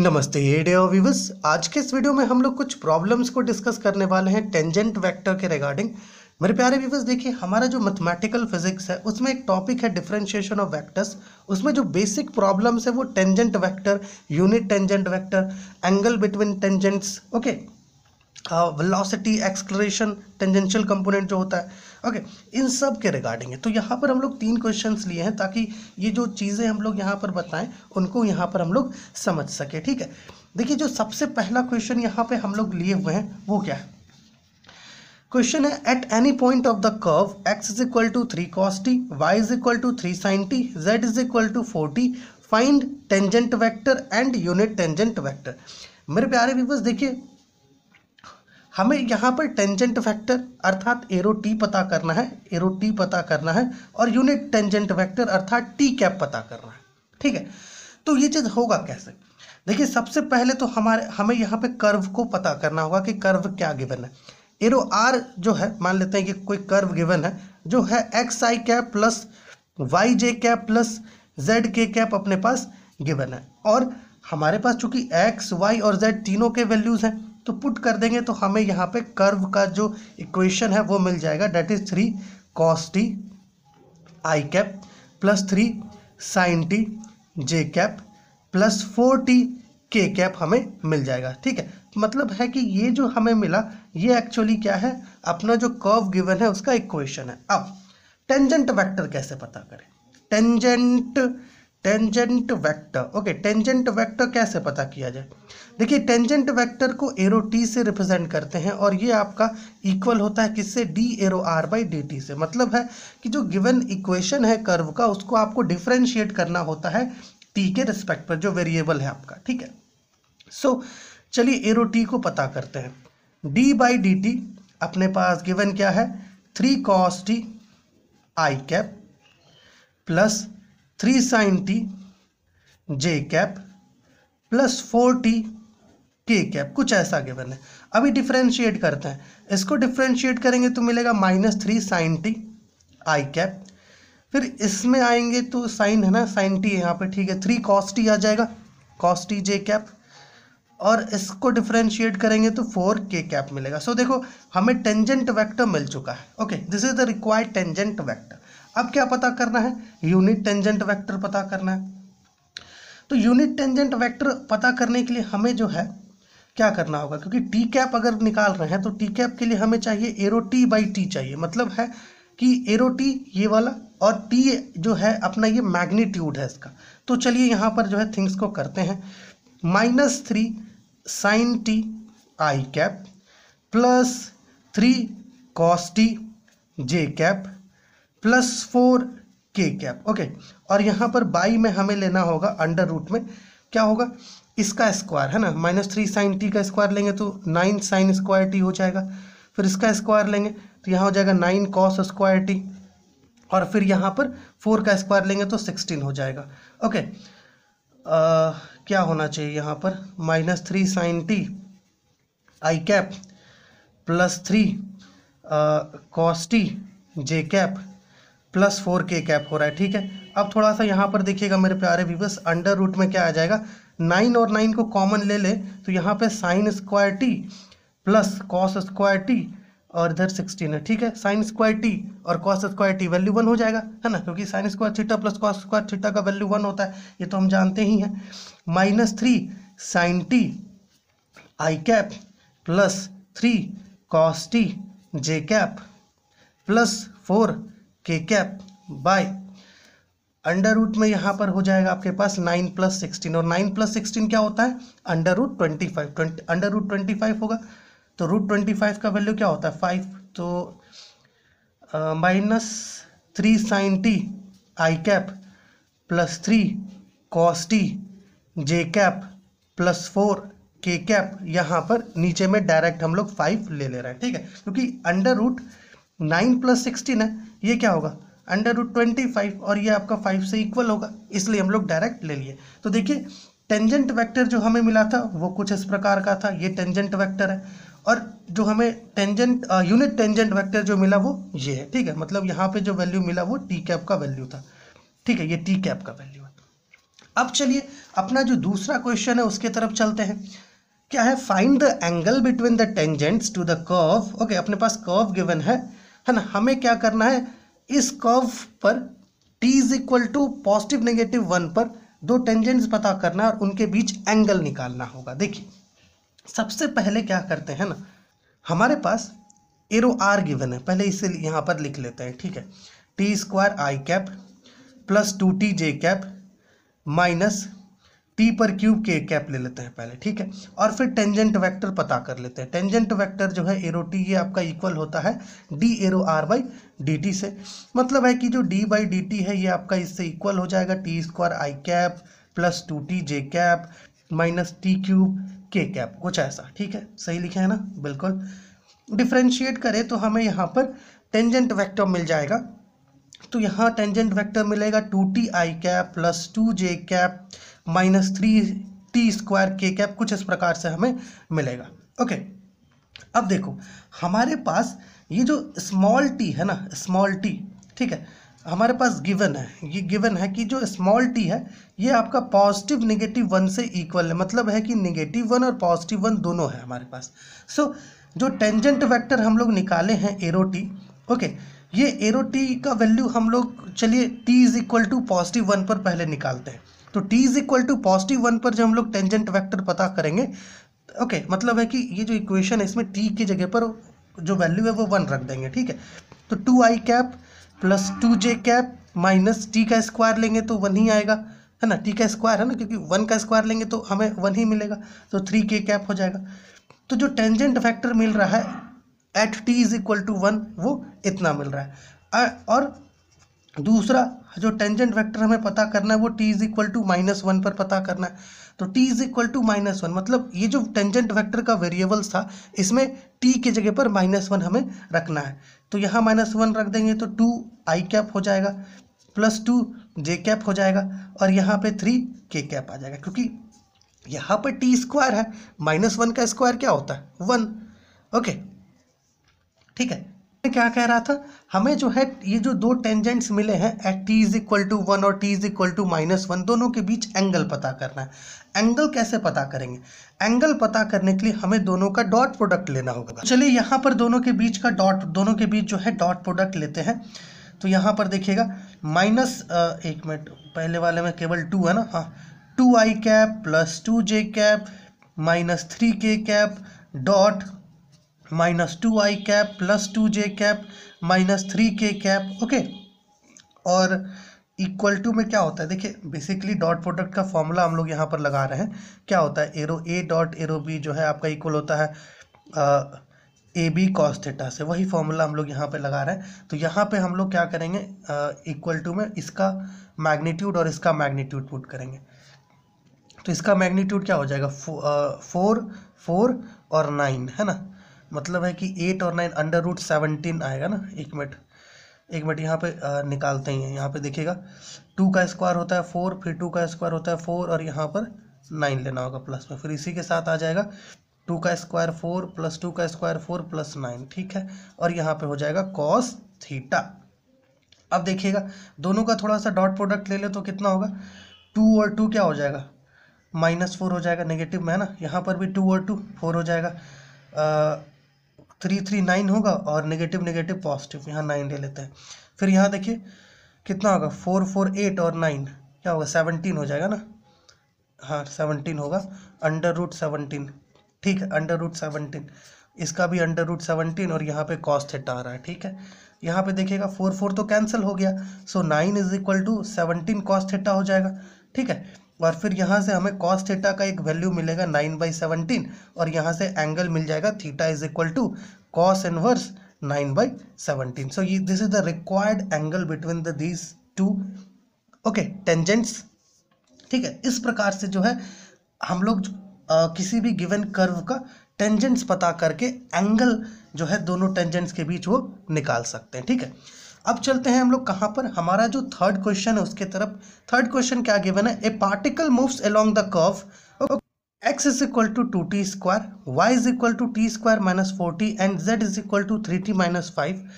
नमस्ते day of viewers आज के इस वीडियो में हम लोग कुछ प्रॉब्लम्स को डिस्कस करने वाले हैं टेंजेंट वेक्टर के रिगार्डिंग मेरे प्यारे व्यूवर्स देखिए हमारा जो मैथमेटिकल फिजिक्स है उसमें एक टॉपिक है डिफरेंशिएशन ऑफ वेक्टर्स उसमें जो बेसिक प्रॉब्लम्स है वो tangent vector unit tangent vector angle between tangents okay velocity acceleration tangential component जो होता है ओके okay, इन सब के रिगार्डिंग है तो यहाँ पर हम लोग तीन क्वेश्चंस लिए हैं ताकि ये जो चीज़ें हम लोग यहाँ पर बताएं उनको यहाँ पर हम लोग समझ सके ठीक है देखिए जो सबसे पहला क्वेश्चन यहाँ पे हम लोग लिए हुए हैं वो क्या है क्वेश्चन है at any point of the curve x is equal to three cos T Y is equal to three sine T Z is equal to forty find tangent vector and unit tangent vector मेरे प्यारे viewers देखिए हमें यहाँ पर tangent vector अर्थात arrow T पता करना है एरो टी पता करना है और यूनिट टेंजेंट वेक्टर अर्थात टी कैप पता करना है ठीक है तो ये चीज़ होगा कैसे देखिए सबसे पहले तो हमारे हमें यहाँ पे कर्व को पता करना होगा कि कर्व क्या गिवन है एरो आर जो है मान लेते हैं कि कोई कर्व गिवन है जो है X I cap plus Y J cap plus Z K cap अपने पास गिवन है और हमारे पास चूंकि एक्स वाई और जेड तीनों के वैल्यूज़ हैं तो पुट कर देंगे तो हमें यहाँ पे कर्व का जो इक्वेशन है वो मिल जाएगा that is three cos T I cap plus three sine T J cap plus four T K cap हमें मिल जाएगा ठीक है मतलब है कि ये जो हमें मिला ये एक्चुअली क्या है अपना जो कर्व गिवन है उसका इक्वेशन है अब टेंजेंट वेक्टर कैसे पता करें tangent tangent vector okay tangent vector कैसे पता किया जाए देखिए टेंजेंट वेक्टर को एरो टी से रिप्रेजेंट करते हैं और ये आपका इक्वल होता है किससे D arrow are by D T से मतलब है कि जो गिवन इक्वेशन है कर्व का उसको आपको डिफ्रेंशिएट करना होता है टी के रिस्पेक्ट पर जो वेरिएबल है आपका ठीक है सो so, चलिए एरो टी को पता करते हैं डी बाई डी टी अपने पास गिवन क्या है three cos T I cap plus three sine T J cap plus four T K cap कुछ ऐसा गिवन है अभी डिफ्रेंशिएट करते हैं इसको डिफ्रेंशिएट करेंगे तो मिलेगा minus three sine T I cap फिर इसमें आएंगे तो साइन है ना साइन टी यहाँ पे ठीक है थ्री कॉस टी आ जाएगा कॉस टी जे कैप और इसको डिफ्रेंशिएट करेंगे तो फोर के कैप मिलेगा सो so, देखो हमें टेंजेंट वैक्टर मिल चुका है okay this is the required tangent vector अब क्या पता करना है यूनिट टेंजेंट वेक्टर पता करना है तो यूनिट टेंजेंट वेक्टर पता करने के लिए हमें जो है क्या करना होगा क्योंकि टी कैप अगर निकाल रहे हैं तो टी कैप के लिए हमें चाहिए एरो टी बाई टी चाहिए मतलब है कि एरो टी ये वाला और टी जो है अपना ये मैग्नीट्यूड है इसका तो चलिए यहाँ पर जो है थिंग्स को करते हैं minus three sine T I cap plus three cos T J cap plus four K cap okay और यहाँ पर बाई में हमें लेना होगा अंडर रूट में क्या होगा इसका स्क्वायर है ना माइनस थ्री साइन टी का स्क्वायर लेंगे तो नाइन साइन स्क्वायर टी हो जाएगा फिर इसका स्क्वायर लेंगे तो यहाँ हो जाएगा नाइन कॉस स्क्वायर टी और फिर यहाँ पर फोर का स्क्वायर लेंगे तो सिक्सटीन हो जाएगा ओके आ, क्या होना चाहिए यहाँ पर minus three sine T I cap plus three cos T J cap plus four K cap हो रहा है ठीक है अब थोड़ा सा यहाँ पर देखिएगा मेरे प्यारे व्यूवर्स अंडर रूट में क्या आ जाएगा नाइन और नाइन को कॉमन ले ले तो यहाँ पे sine square T plus cos square T और इधर सिक्सटीन है ठीक है साइन स्क्वायर टी और cos square T value one हो जाएगा है ना क्योंकि sine square theta plus cos square theta का वैल्यू वन होता है ये तो हम जानते ही हैं minus three sine T I cap plus three cos T J cap plus four K cap by under root में यहाँ पर हो जाएगा आपके पास नाइन प्लस सिक्सटीन और नाइन प्लस सिक्सटीन क्या होता है under root twenty five twenty under root twenty five होगा तो रूट ट्वेंटी फाइव का वैल्यू क्या होता है फाइव तो minus three sine T I cap plus three cos T J cap plus four K cap यहाँ पर नीचे में डायरेक्ट हम लोग फाइव ले ले रहे हैं ठीक है क्योंकि under root nine plus sixteen है ये क्या होगा अंडर रूट ट्वेंटी फाइव और ये आपका फाइव से इक्वल होगा इसलिए हम लोग डायरेक्ट ले लिए तो देखिए टेंजेंट वेक्टर जो हमें मिला था वो कुछ इस प्रकार का था ये टेंजेंट वेक्टर है और जो हमें टेंजेंट यूनिट टेंजेंट वेक्टर जो मिला वो ये है ठीक है मतलब यहाँ पे जो वैल्यू मिला वो टी कैप का वैल्यू था ठीक है ये टी कैप का वैल्यू है अब चलिए अपना जो दूसरा क्वेश्चन है उसके तरफ चलते हैं क्या है find the angle between the tangents to the curve okay अपने पास कर्व गिवन है है ना हमें क्या करना है इस कर्व पर T is equal to positive negative one पर दो टेंजेंट्स पता करना और उनके बीच एंगल निकालना होगा देखिए सबसे पहले क्या करते हैं ना हमारे पास एरो आर गिवन है पहले इसे यहाँ पर लिख लेते हैं ठीक है टी स्क्वायर आई कैप प्लस टू टी जे कैप माइनस टी पर क्यूब के कैप ले लेते हैं पहले ठीक है और फिर टेंजेंट वेक्टर पता कर लेते हैं टेंजेंट वेक्टर जो है एरो टी ये आपका इक्वल होता है D arrow are by D T से मतलब है कि जो डी बाई डी टी है ये आपका इससे इक्वल हो जाएगा टी स्क्वायर आई कैप प्लस टू टी जे cap minus T cube K cap कुछ ऐसा ठीक है सही लिखा है ना बिल्कुल डिफ्रेंशिएट करें तो हमें यहाँ पर टेंजेंट वैक्टर मिल जाएगा तो यहाँ टेंजेंट वैक्टर मिलेगा two T I cap plus two J cap minus three T square K cap कुछ इस प्रकार से हमें मिलेगा ओके अब देखो हमारे पास ये जो स्मॉल टी है ना स्मॉल टी ठीक है हमारे पास गिवन है ये गिवन है कि जो स्मॉल टी है ये आपका पॉजिटिव निगेटिव वन से इक्वल है मतलब है कि निगेटिव वन और पॉजिटिव वन दोनों है हमारे पास सो so, जो टेंजेंट वेक्टर हम लोग निकाले हैं एरो टी ओके ये एरो टी का वैल्यू हम लोग चलिए T is equal to positive one पर पहले निकालते हैं तो T is equal to positive one पर जब हम लोग टेंजेंट वेक्टर पता करेंगे ओके okay, मतलब है कि ये जो इक्वेशन है इसमें टी की जगह पर जो वैल्यू है वो वन रख देंगे ठीक है तो two I cap plus two J cap minus T का स्क्वायर लेंगे तो वन ही आएगा है ना टी का स्क्वायर है ना क्योंकि वन का स्क्वायर लेंगे तो हमें वन ही मिलेगा तो थ्री के कैप हो जाएगा तो जो टेंजेंट फैक्टर मिल रहा है at T is equal to one वो इतना मिल रहा है और दूसरा जो टेंजेंट वेक्टर हमें पता करना है वो T is equal to minus one पर पता करना है तो T is equal to minus one मतलब ये जो टेंजेंट वेक्टर का वेरिएबल्स था इसमें टी के जगह पर माइनस वन हमें रखना है तो यहाँ माइनस वन रख देंगे तो टू आई कैप हो जाएगा प्लस टू जे कैप हो जाएगा और यहाँ पर थ्री के कैप आ जाएगा क्योंकि यहाँ पर टी स्क्वायर है माइनस वन का स्क्वायर क्या होता है वन ओके ठीक है क्या कह रहा था हमें जो है ये जो दो टेंजेंट्स मिले हैं at T is equal to one और T is equal to minus one दोनों के बीच एंगल पता करना है एंगल कैसे पता करेंगे एंगल पता करने के लिए हमें दोनों का डॉट प्रोडक्ट लेना होगा तो चलिए यहाँ पर दोनों के बीच का डॉट दोनों के बीच जो है डॉट प्रोडक्ट लेते हैं तो यहाँ पर देखिएगा माइनस एक मिनट पहले वाले में केवल टू है ना हाँ two I cap plus two J cap minus three के cap dot minus two I cap plus two J cap minus three के कैप ओके और इक्वल टू में क्या होता है देखिए बेसिकली डॉट प्रोडक्ट का फॉर्मूला हम लोग यहाँ पर लगा रहे हैं क्या होता है arrow A dot arrow B जो है आपका इक्वल होता है ए बी कॉस थीटा से वही फॉर्मूला हम लोग यहाँ पर लगा रहे हैं तो यहाँ पर हम लोग क्या करेंगे इक्वल टू में इसका मैग्नीट्यूड और इसका मैग्नीट्यूड पुट करेंगे तो इसका मैग्नीट्यूड क्या हो जाएगा फो, आ, फोर फोर और नाइन है ना मतलब है कि एट और नाइन अंडर रूट सेवनटीन आएगा ना एक मिनट एक मिनट यहाँ पे निकालते ही हैं यहाँ पे देखिएगा टू का स्क्वायर होता है फोर फिर टू का स्क्वायर होता है फोर और यहाँ पर नाइन लेना होगा प्लस में फिर इसी के साथ आ जाएगा टू का स्क्वायर फोर प्लस टू का स्क्वायर फोर प्लस नाइन ठीक है और यहाँ पे हो जाएगा कॉस थीटा अब देखिएगा दोनों का थोड़ा सा डॉट प्रोडक्ट ले ले तो कितना होगा टू और टू क्या हो जाएगा माइनस फोर हो जाएगा नेगेटिव में है ना यहाँ पर भी टू और टू फोर हो जाएगा थ्री थ्री नाइन होगा और नेगेटिव नेगेटिव पॉजिटिव यहाँ नाइन ले लेते हैं फिर यहाँ देखिए कितना होगा फोर फोर एट और नाइन क्या होगा सेवनटीन हो जाएगा ना हाँ सेवनटीन होगा अंडर रूट सेवनटीन ठीक है अंडर रूट सेवनटीन इसका भी अंडर रूट सेवनटीन और यहाँ पे कॉस्ट थीटा आ रहा है ठीक है यहाँ पे देखिएगा फोर फोर तो कैंसिल हो गया so nine is equal to seventeen cos theta हो जाएगा ठीक है और फिर यहाँ से हमें कॉस थीटा का एक वैल्यू मिलेगा नाइन बाई सेवनटीन और यहाँ से एंगल मिल जाएगा theta is equal to cos inverse nine by seventeen so ये this is the required angle between the these two okay tangents ठीक है इस प्रकार से जो है हम लोग आ, किसी भी गिवन कर्व का टेंजेंट्स पता करके एंगल जो है दोनों टेंजेंट्स के बीच वो निकाल सकते हैं ठीक है अब चलते हैं हम लोग कहाँ पर हमारा जो थर्ड क्वेश्चन है उसके तरफ थर्ड क्वेश्चन क्या गिवन है a particle moves along the curve x is equal to two t square y is equal to t square minus four t and z is equal to three t minus five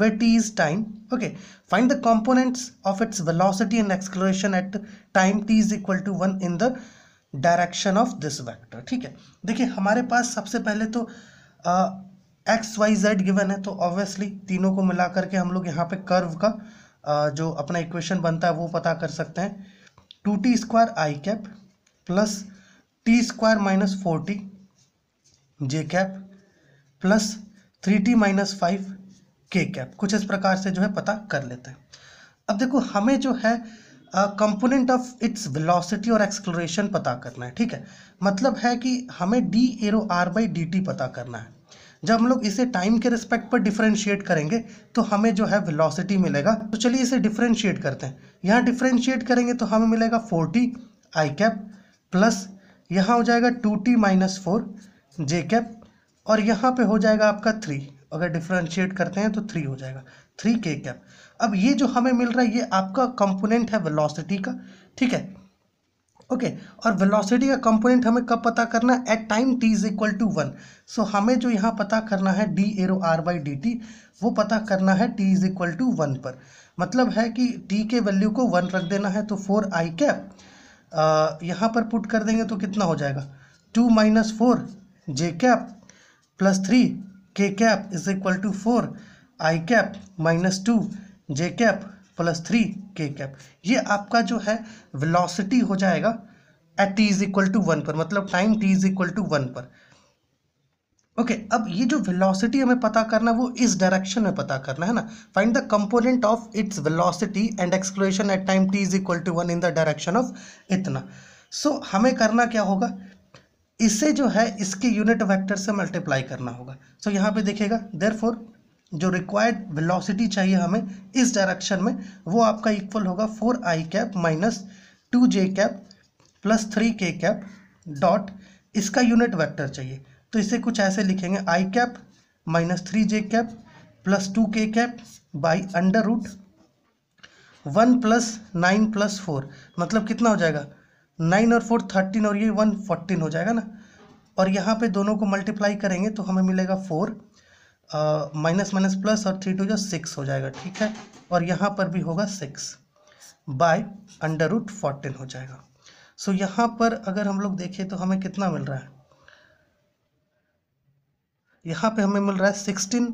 where t is time okay find the components of its velocity and acceleration at time t is equal to one in the direction of this vector ठीक है देखिए हमारे पास सबसे पहले तो x Y Z given है तो obviously तीनों को मिला करके हम लोग यहाँ पे कर्व का जो अपना इक्वेशन बनता है वो पता कर सकते हैं टू टी स्क्वायर आई cap plus t square minus four t जे cap plus three t minus five k cap कुछ इस प्रकार से जो है पता कर लेते हैं अब देखो हमें जो है कंपोनेंट ऑफ इट्स वेलोसिटी और एक्सक्लोरेशन पता करना है ठीक है मतलब है कि हमें d arrow are by D t पता करना है जब हम लोग इसे टाइम के रिस्पेक्ट पर डिफ्रेंशिएट करेंगे तो हमें जो है वेलोसिटी मिलेगा तो चलिए इसे डिफ्रेंशिएट करते हैं यहाँ डिफ्रेंशिएट करेंगे तो हमें मिलेगा फोर्टी आई कैप प्लस यहाँ हो जाएगा two t minus four j cap और यहाँ पे हो जाएगा आपका थ्री अगर डिफ्रेंशिएट करते हैं तो थ्री हो जाएगा थ्री के कैप अब ये जो हमें मिल रहा है ये आपका कंपोनेंट है वेलोसिटी का ठीक है ओके okay, और वेलोसिटी का कंपोनेंट हमें कब पता करना है at time t is equal to one so हमें जो यहाँ पता करना है D arrow are by D t वो पता करना है t is equal to one पर मतलब है कि टी के वैल्यू को वन रख देना है तो फोर आई कैप यहाँ पर पुट कर देंगे तो कितना हो जाएगा two minus four j cap plus three के cap is equal to four i cap minus two J cap plus three के कैप ये आपका जो है वेलोसिटी हो जाएगा at T is equal to one पर मतलब time t is equal to one पर ओके okay, अब ये जो वेलोसिटी हमें पता करना है वो इस डायरेक्शन में पता करना है ना find the component of its velocity and exploration at time t is equal to one in the direction of इतना सो so, हमें करना क्या होगा इसे जो है इसके यूनिट वेक्टर से मल्टीप्लाई करना होगा सो so, यहाँ पे देखिएगा देर फोर जो रिक्वायर्ड वेलोसिटी चाहिए हमें इस डायरेक्शन में वो आपका इक्वल होगा four i cap minus two J cap plus three के कैप डॉट इसका यूनिट वेक्टर चाहिए तो इसे कुछ ऐसे लिखेंगे i cap minus three j cap plus two k cap by under root one plus nine plus four मतलब कितना हो जाएगा नाइन और फोर थर्टीन और ये वन फोर्टीन हो जाएगा ना और यहाँ पे दोनों को मल्टीप्लाई करेंगे तो हमें मिलेगा फोर माइनस माइनस प्लस और थ्री टू जो सिक्स हो जाएगा ठीक है और यहाँ पर भी होगा six by under root fourteen हो जाएगा सो so, यहाँ पर अगर हम लोग देखें तो हमें कितना मिल रहा है यहाँ पे हमें मिल रहा है सिक्सटीन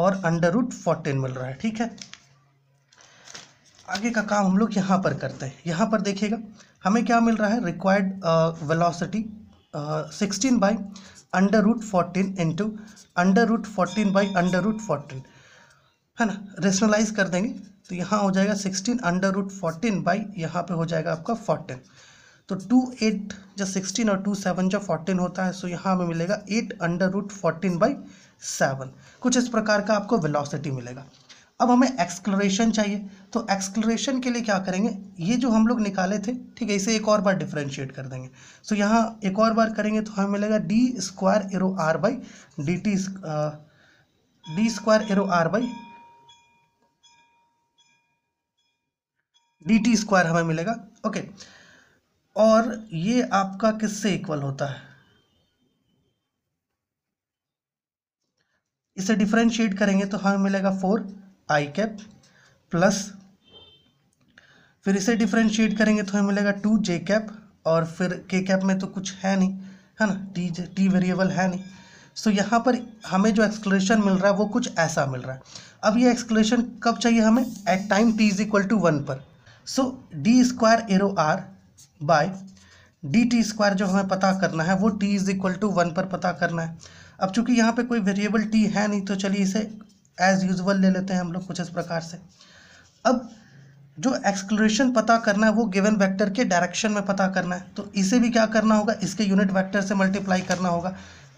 और अंडर रूट फोर्टीन मिल रहा है ठीक है आगे का काम हम लोग यहाँ पर करते हैं यहाँ पर देखिएगा हमें क्या मिल रहा है required velocity sixteen by under root fourteen into under root fourteen by under root fourteen है ना रेशनलाइज कर देंगे तो यहाँ हो जाएगा sixteen under root fourteen by यहाँ पर हो जाएगा आपका फोर्टीन तो टू एट जब सिक्सटीन और टू सेवन जब फोर्टीन होता है सो यहाँ हमें मिलेगा eight under root fourteen by seven कुछ इस प्रकार का आपको वेलोसिटी मिलेगा अब हमें एक्सक्लोरेशन चाहिए तो एक्सक्लोरेशन के लिए क्या करेंगे ये जो हम लोग निकाले थे ठीक है इसे एक और बार डिफ्रेंशिएट कर देंगे सो so, यहाँ एक और बार करेंगे तो हमें मिलेगा d square arrow are by D t d square arrow are by D t square हमें मिलेगा ओके और ये आपका किससे इक्वल होता है इसे डिफ्रेंशिएट करेंगे तो हमें मिलेगा फोर आई कैप प्लस फिर इसे डिफ्रेंशिएट करेंगे तो हमें मिलेगा टू जे कैप और फिर के कैप में तो कुछ है नहीं है ना टी टी वेरिएबल है नहीं सो so, यहाँ पर हमें जो एक्सक्लेशन मिल रहा है वो कुछ ऐसा मिल रहा है अब ये एक्सक्लेशन कब चाहिए हमें at time t is equal to one पर so d square arrow r by d t square जो हमें पता करना है वो T is equal to one पर पता करना है अब चूंकि यहाँ पे कोई वेरिएबल टी है नहीं तो चलिए इसे एज यूजल ले लेते हैं हम लोग कुछ इस प्रकार से अब जो एक्सक्लोरेशन पता करना है वो गिवन वेक्टर के डायरेक्शन में पता करना है तो इसे भी क्या करना होगा इसके यूनिट वेक्टर से मल्टीप्लाई करना होगा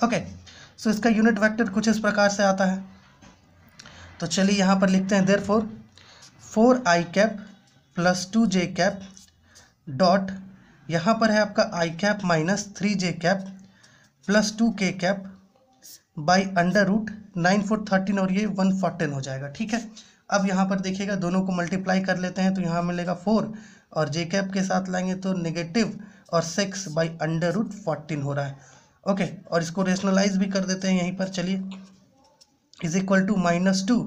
ओके okay, सो so इसका यूनिट वेक्टर कुछ इस प्रकार से आता है तो चलिए यहाँ पर लिखते हैं therefore four i cap plus two J cap dot यहाँ पर है आपका i cap minus three j cap plus two k cap by under root nine four thirteen और ये वन फोर टेन हो जाएगा ठीक है अब यहाँ पर देखिएगा दोनों को मल्टीप्लाई कर लेते हैं तो यहाँ मिलेगा फोर और जे कैप के साथ लाएंगे तो नेगेटिव और six by under root fourteen हो रहा है ओके और इसको रेशनलाइज भी कर देते हैं यहीं पर चलिए is equal to minus two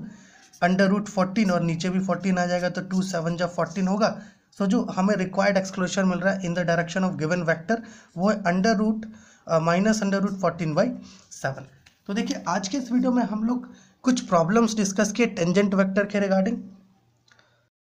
under root fourteen और नीचे भी फोर्टीन आ जाएगा तो टू सेवन जब फोर्टीन होगा सो तो जो हमें रिक्वायर्ड एक्सक्लोजर मिल रहा है in the direction of given vector वो है under root minus under root fourteen by seven तो देखिए आज के इस वीडियो में हम लोग कुछ प्रॉब्लम्स डिस्कस किए टेंजेंट वेक्टर के रिगार्डिंग